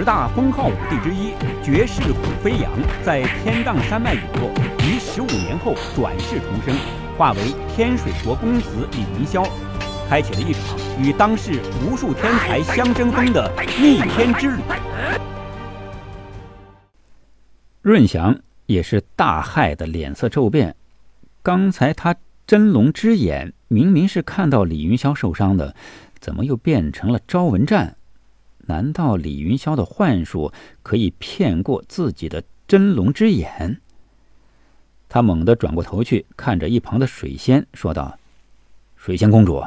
十大封号武帝之一，绝世虎飞扬在天荡山脉陨落，于十五年后转世重生，化为天水国公子李云霄，开启了一场与当世无数天才相争锋的逆天之旅。润祥也是大骇，的脸色骤变。刚才他真龙之眼明明是看到李云霄受伤的，怎么又变成了招文战？难道李云霄的幻术可以骗过自己的真龙之眼？他猛地转过头去，看着一旁的水仙，说道：“水仙公主，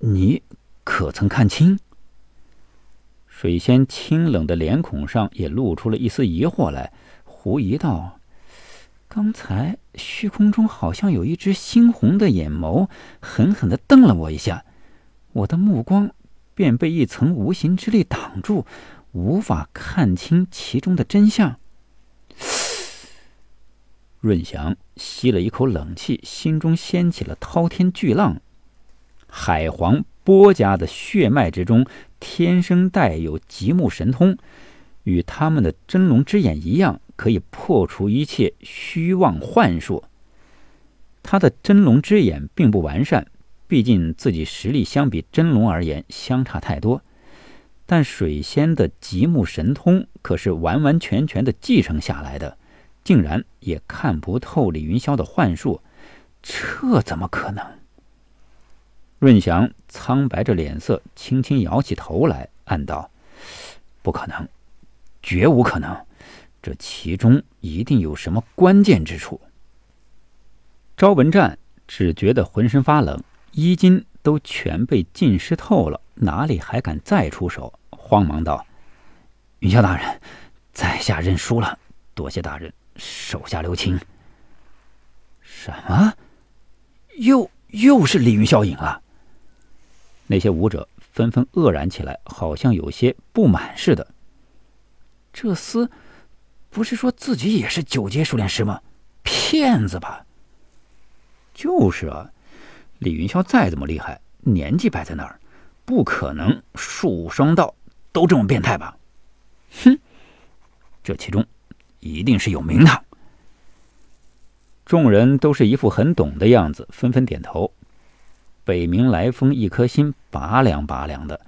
你可曾看清？”水仙清冷的脸孔上也露出了一丝疑惑来，狐疑道：“刚才虚空中好像有一只猩红的眼眸，狠狠的瞪了我一下，我的目光。”便被一层无形之力挡住，无法看清其中的真相。润祥吸了一口冷气，心中掀起了滔天巨浪。海皇波家的血脉之中，天生带有极目神通，与他们的真龙之眼一样，可以破除一切虚妄幻术。他的真龙之眼并不完善。毕竟自己实力相比真龙而言相差太多，但水仙的极目神通可是完完全全的继承下来的，竟然也看不透李云霄的幻术，这怎么可能？润祥苍白着脸色，轻轻摇起头来，暗道：“不可能，绝无可能，这其中一定有什么关键之处。”招文战只觉得浑身发冷。衣襟都全被浸湿透了，哪里还敢再出手？慌忙道：“云霄大人，在下认输了，多谢大人手下留情。”什么？又又是李云霄影了？那些舞者纷纷愕然起来，好像有些不满似的。这厮不是说自己也是九阶熟练师吗？骗子吧？就是啊。李云霄再怎么厉害，年纪摆在那儿，不可能数双道都这么变态吧？哼，这其中一定是有名堂。众人都是一副很懂的样子，纷纷点头。北冥来风一颗心拔凉拔凉的，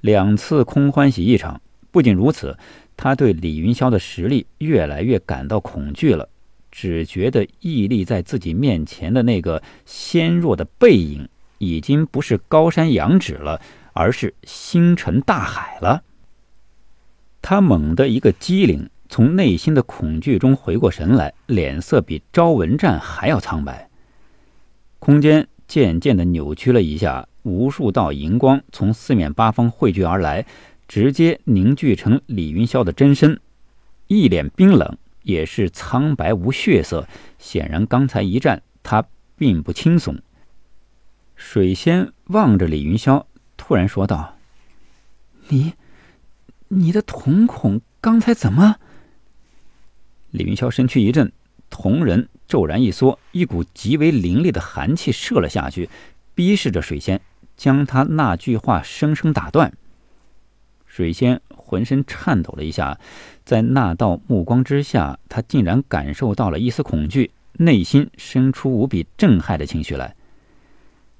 两次空欢喜一场。不仅如此，他对李云霄的实力越来越感到恐惧了。只觉得屹立在自己面前的那个纤弱的背影，已经不是高山仰止了，而是星辰大海了。他猛地一个机灵，从内心的恐惧中回过神来，脸色比朝文战还要苍白。空间渐渐的扭曲了一下，无数道银光从四面八方汇聚而来，直接凝聚成李云霄的真身，一脸冰冷。也是苍白无血色，显然刚才一战他并不轻松。水仙望着李云霄，突然说道：“你，你的瞳孔刚才怎么？”李云霄身躯一震，瞳仁骤然一缩，一股极为凌厉的寒气射了下去，逼视着水仙，将他那句话生生打断。水仙。浑身颤抖了一下，在那道目光之下，他竟然感受到了一丝恐惧，内心生出无比震撼的情绪来。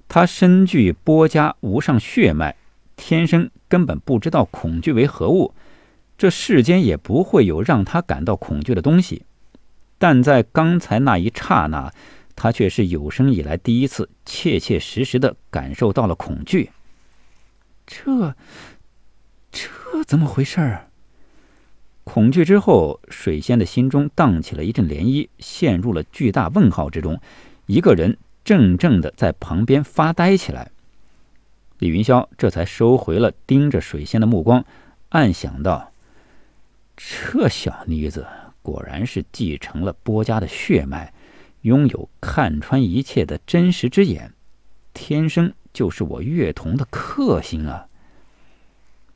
他身具波家无上血脉，天生根本不知道恐惧为何物，这世间也不会有让他感到恐惧的东西。但在刚才那一刹那，他却是有生以来第一次切切实实的感受到了恐惧。这，这。怎么回事？恐惧之后，水仙的心中荡起了一阵涟漪，陷入了巨大问号之中。一个人怔怔的在旁边发呆起来。李云霄这才收回了盯着水仙的目光，暗想到：这小妮子果然是继承了波家的血脉，拥有看穿一切的真实之眼，天生就是我月童的克星啊！”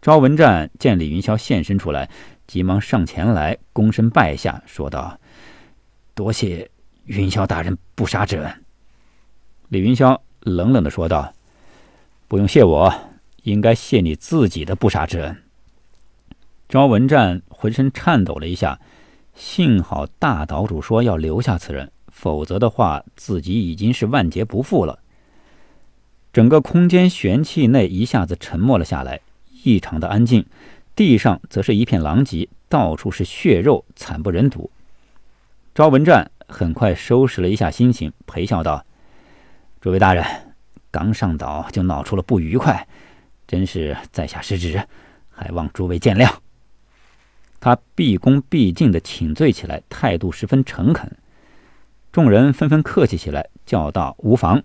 招文战见李云霄现身出来，急忙上前来，躬身拜下，说道：“多谢云霄大人不杀之恩。”李云霄冷冷的说道：“不用谢我，应该谢你自己的不杀之恩。”招文战浑身颤抖了一下，幸好大岛主说要留下此人，否则的话，自己已经是万劫不复了。整个空间玄气内一下子沉默了下来。异常的安静，地上则是一片狼藉，到处是血肉，惨不忍睹。昭文战很快收拾了一下心情，陪笑道：“诸位大人，刚上岛就闹出了不愉快，真是在下失职，还望诸位见谅。”他毕恭毕敬地请罪起来，态度十分诚恳。众人纷纷客气起来，叫道：“无妨，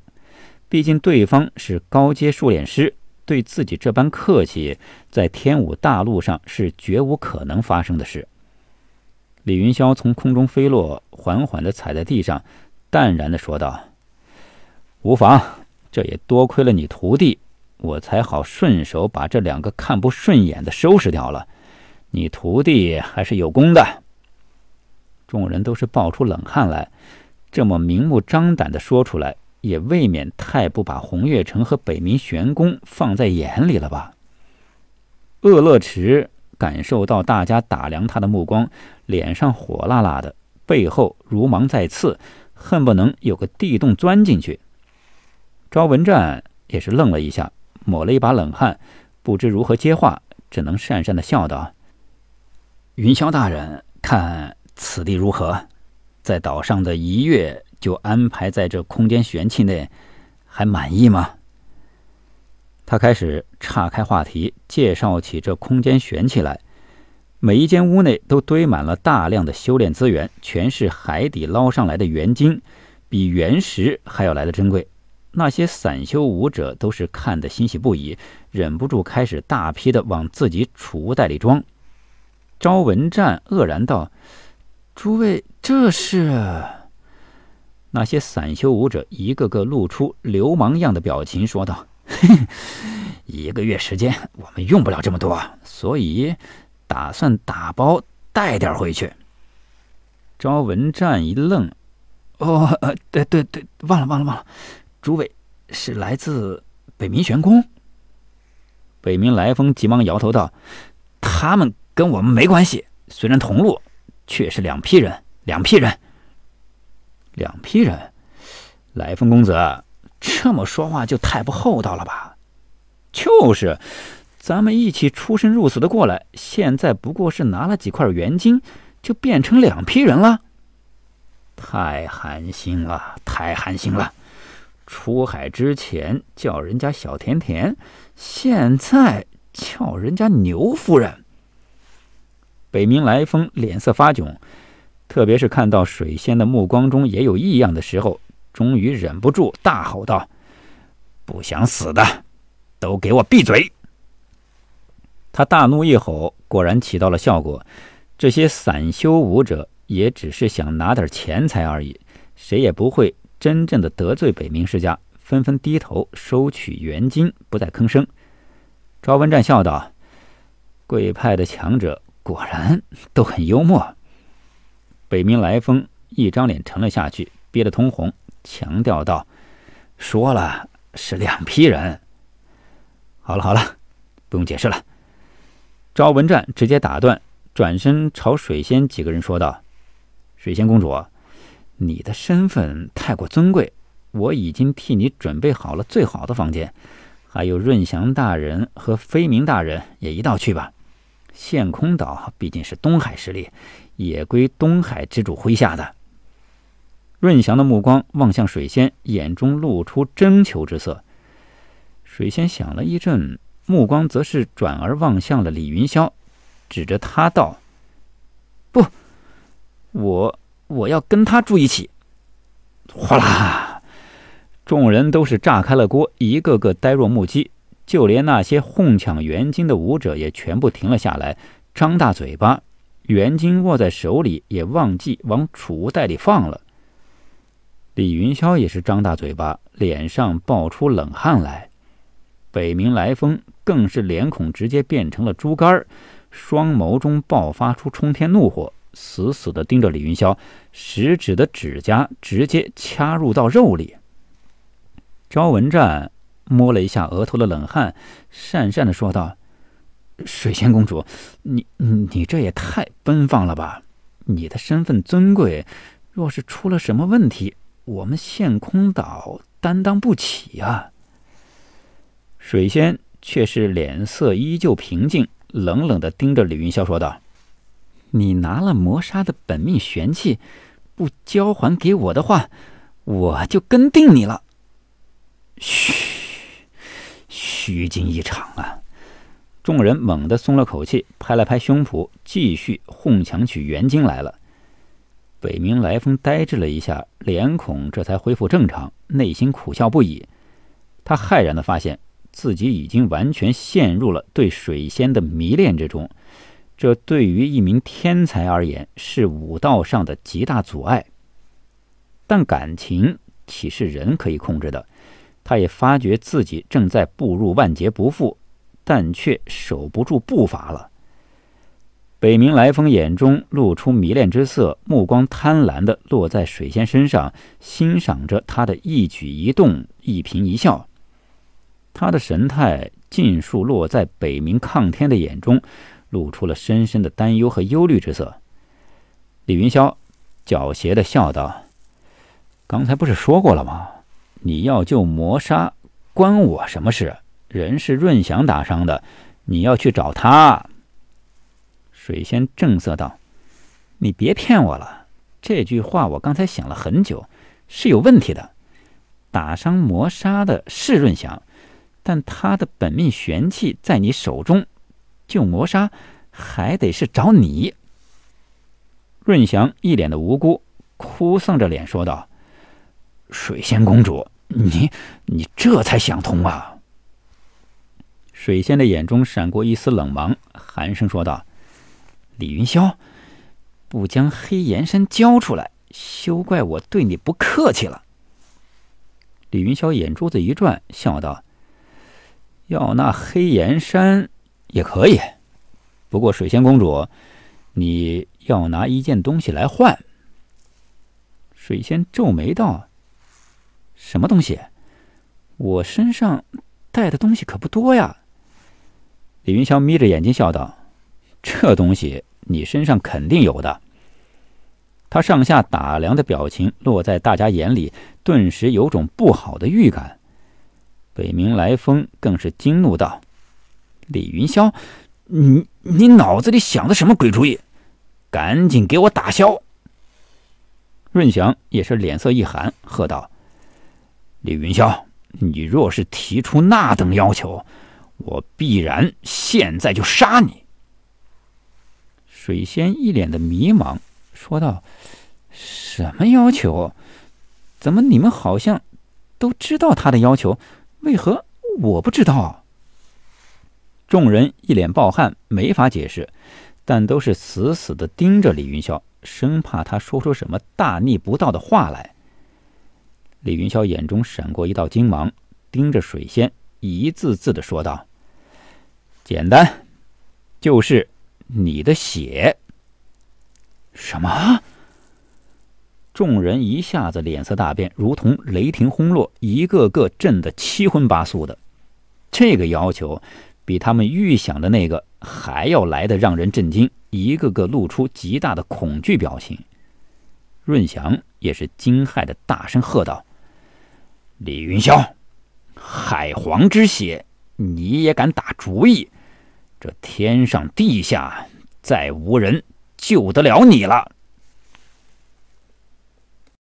毕竟对方是高阶术练师。”对自己这般客气，在天武大陆上是绝无可能发生的事。李云霄从空中飞落，缓缓地踩在地上，淡然地说道：“无妨，这也多亏了你徒弟，我才好顺手把这两个看不顺眼的收拾掉了。你徒弟还是有功的。”众人都是爆出冷汗来，这么明目张胆地说出来。也未免太不把红月城和北冥玄宫放在眼里了吧？鄂乐池感受到大家打量他的目光，脸上火辣辣的，背后如芒在刺，恨不能有个地洞钻进去。昭文战也是愣了一下，抹了一把冷汗，不知如何接话，只能讪讪的笑道：“云霄大人，看此地如何？在岛上的一月。”就安排在这空间玄器内，还满意吗？他开始岔开话题，介绍起这空间玄器来。每一间屋内都堆满了大量的修炼资源，全是海底捞上来的原晶，比原石还要来的珍贵。那些散修武者都是看得欣喜不已，忍不住开始大批的往自己储物袋里装。朝文战愕然道：“诸位，这是……”那些散修武者一个个露出流氓样的表情，说道：“嘿嘿，一个月时间，我们用不了这么多，所以打算打包带点回去。”招文战一愣：“哦，对对对，忘了忘了忘了，诸位是来自北冥玄宫？”北冥来风急忙摇头道：“他们跟我们没关系，虽然同路，却是两批人，两批人。”两批人，来风公子，这么说话就太不厚道了吧？就是，咱们一起出生入死的过来，现在不过是拿了几块元金，就变成两批人了，太寒心了，太寒心了！出海之前叫人家小甜甜，现在叫人家牛夫人。北冥来风脸色发窘。特别是看到水仙的目光中也有异样的时候，终于忍不住大吼道：“不想死的，都给我闭嘴！”他大怒一吼，果然起到了效果。这些散修武者也只是想拿点钱财而已，谁也不会真正的得罪北冥世家，纷纷低头收取援金，不再吭声。朝文战笑道：“贵派的强者果然都很幽默。”北冥来风一张脸沉了下去，憋得通红，强调道：“说了是两批人。”好了好了，不用解释了。招文战直接打断，转身朝水仙几个人说道：“水仙公主，你的身份太过尊贵，我已经替你准备好了最好的房间，还有润祥大人和飞明大人也一道去吧。陷空岛毕竟是东海势力。”也归东海之主麾下的。润祥的目光望向水仙，眼中露出征求之色。水仙想了一阵，目光则是转而望向了李云霄，指着他道：“不，我我要跟他住一起。”哗啦！众人都是炸开了锅，一个个呆若木鸡，就连那些哄抢元晶的武者也全部停了下来，张大嘴巴。袁金握在手里，也忘记往储物袋里放了。李云霄也是张大嘴巴，脸上爆出冷汗来。北冥来风更是脸孔直接变成了猪肝，双眸中爆发出冲天怒火，死死的盯着李云霄，食指的指甲直接掐入到肉里。昭文战摸了一下额头的冷汗，讪讪的说道。水仙公主，你你这也太奔放了吧！你的身份尊贵，若是出了什么问题，我们陷空岛担当不起啊！水仙却是脸色依旧平静，冷冷的盯着李云霄说道：“你拿了魔杀的本命玄器，不交还给我的话，我就跟定你了。”嘘，虚惊一场啊！众人猛地松了口气，拍了拍胸脯，继续哄抢起元晶来了。北冥来风呆滞了一下，脸孔这才恢复正常，内心苦笑不已。他骇然的发现自己已经完全陷入了对水仙的迷恋之中，这对于一名天才而言是武道上的极大阻碍。但感情岂是人可以控制的？他也发觉自己正在步入万劫不复。但却守不住步伐了。北冥来风眼中露出迷恋之色，目光贪婪的落在水仙身上，欣赏着他的一举一动、一颦一笑。他的神态尽数落在北冥抗天的眼中，露出了深深的担忧和忧虑之色。李云霄狡黠的笑道：“刚才不是说过了吗？你要救魔杀，关我什么事？”人是润祥打伤的，你要去找他。水仙正色道：“你别骗我了，这句话我刚才想了很久，是有问题的。打伤磨砂的是润祥，但他的本命玄器在你手中，救磨砂还得是找你。”润祥一脸的无辜，哭丧着脸说道：“水仙公主，你你这才想通啊？”水仙的眼中闪过一丝冷芒，寒声说道：“李云霄，不将黑岩山交出来，休怪我对你不客气了。”李云霄眼珠子一转，笑道：“要那黑岩山也可以，不过水仙公主，你要拿一件东西来换。”水仙皱眉道：“什么东西？我身上带的东西可不多呀。”李云霄眯着眼睛笑道：“这东西你身上肯定有的。”他上下打量的表情落在大家眼里，顿时有种不好的预感。北冥来风更是惊怒道：“李云霄，你你脑子里想的什么鬼主意？赶紧给我打消！”润祥也是脸色一寒，喝道：“李云霄，你若是提出那等要求……”我必然现在就杀你。”水仙一脸的迷茫，说道：“什么要求？怎么你们好像都知道他的要求，为何我不知道？”众人一脸暴汗，没法解释，但都是死死的盯着李云霄，生怕他说出什么大逆不道的话来。李云霄眼中闪过一道金芒，盯着水仙，一字字的说道。简单，就是你的血。什么？众人一下子脸色大变，如同雷霆轰落，一个个震得七荤八素的。这个要求比他们预想的那个还要来的让人震惊，一个个露出极大的恐惧表情。润祥也是惊骇的大声喝道：“李云霄，海皇之血，你也敢打主意？”这天上地下，再无人救得了你了。